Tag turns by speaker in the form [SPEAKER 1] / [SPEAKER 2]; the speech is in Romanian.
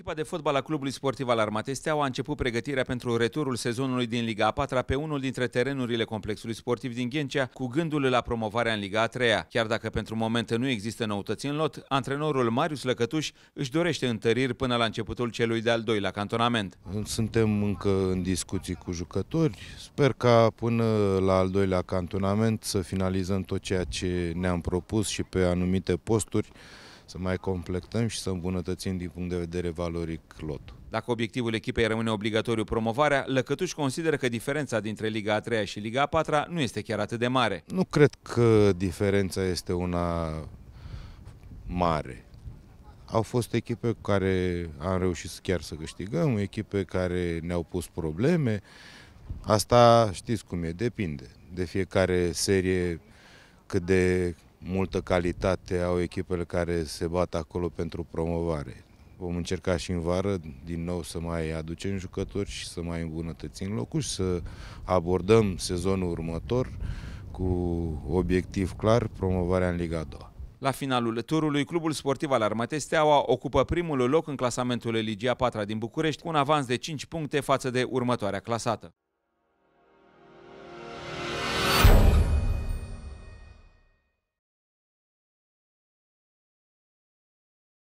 [SPEAKER 1] Echipa de fotbal a Clubului Sportiv al Armatei Steaua a început pregătirea pentru returul sezonului din Liga a 4 pe unul dintre terenurile complexului sportiv din Ghencea, cu gândul la promovarea în Liga a 3 -a. Chiar dacă pentru moment nu există noutăți în lot, antrenorul Marius Lăcătuș își dorește întăriri până la începutul celui de-al doilea cantonament.
[SPEAKER 2] Suntem încă în discuții cu jucători. Sper ca până la al doilea cantonament să finalizăm tot ceea ce ne-am propus și pe anumite posturi să mai completăm și să îmbunătățim din punct de vedere valoric lotul.
[SPEAKER 1] Dacă obiectivul echipei rămâne obligatoriu promovarea, Lăcătuș consideră că diferența dintre Liga a 3 și Liga a 4 nu este chiar atât de mare.
[SPEAKER 2] Nu cred că diferența este una mare. Au fost echipe cu care am reușit chiar să câștigăm, echipe care ne-au pus probleme. Asta știți cum e, depinde de fiecare serie cât de multă calitate au echipele care se bat acolo pentru promovare. Vom încerca și în vară din nou să mai aducem jucători și să mai îmbunătățim locul și să abordăm sezonul următor cu obiectiv clar promovarea în Liga 2.
[SPEAKER 1] La finalul turului, clubul sportiv al Armatei Steaua ocupă primul loc în clasamentul Ligia 4 din București cu un avans de 5 puncte față de următoarea clasată.